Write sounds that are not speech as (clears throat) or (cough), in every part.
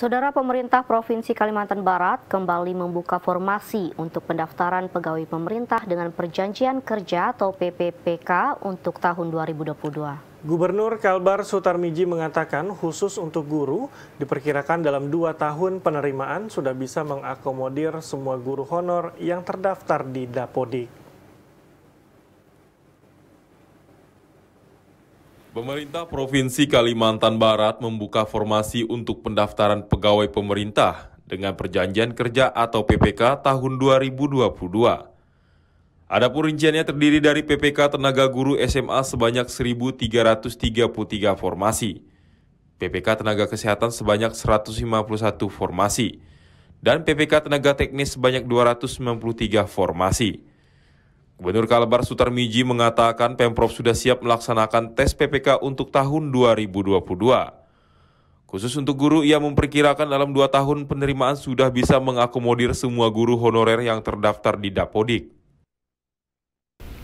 Saudara pemerintah Provinsi Kalimantan Barat kembali membuka formasi untuk pendaftaran pegawai pemerintah dengan perjanjian kerja atau PPPK untuk tahun 2022. Gubernur Kalbar Sutarmiji mengatakan khusus untuk guru diperkirakan dalam dua tahun penerimaan sudah bisa mengakomodir semua guru honor yang terdaftar di Dapodik. Pemerintah Provinsi Kalimantan Barat membuka formasi untuk pendaftaran pegawai pemerintah dengan perjanjian kerja atau PPK tahun 2022. Adapun rinciannya terdiri dari PPK tenaga guru SMA sebanyak 1.333 formasi, PPK tenaga kesehatan sebanyak 151 formasi, dan PPK tenaga teknis sebanyak 293 formasi. Gubernur Kalbar Sutarmiji mengatakan Pemprov sudah siap melaksanakan tes PPK untuk tahun 2022. Khusus untuk guru, ia memperkirakan dalam dua tahun penerimaan sudah bisa mengakomodir semua guru honorer yang terdaftar di Dapodik.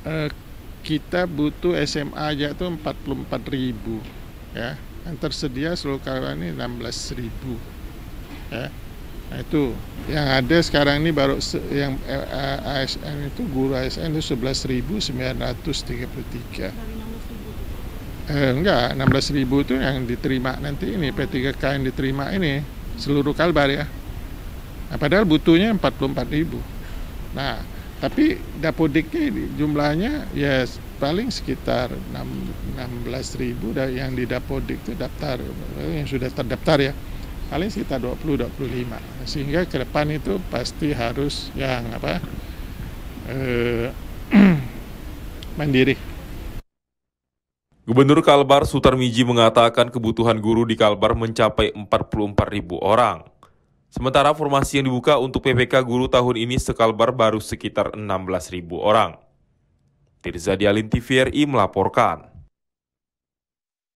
Eh, kita butuh SMA aja itu 44 ribu, ya. Yang tersedia seluruh Kalbar ini 16 ribu, ya Nah, itu yang ada sekarang ini baru yang eh, eh, ASN itu guru ASN itu 11.933. Eh, enggak, 16.000 itu yang diterima nanti ini P3K yang diterima ini seluruh Kalbar ya. Nah, padahal butuhnya 44.000. Nah, tapi Dapodiknya jumlahnya ya paling sekitar 16.000 yang di Dapodik itu daftar yang sudah terdaftar ya paling sekitar 20 25 sehingga ke depan itu pasti harus yang apa eh, (clears throat) mandiri Gubernur Kalbar Sutarmiji mengatakan kebutuhan guru di Kalbar mencapai 44 ribu orang. Sementara formasi yang dibuka untuk PPK guru tahun ini sekalbar baru sekitar 16 ribu orang. Tirza Dialin TVRI melaporkan.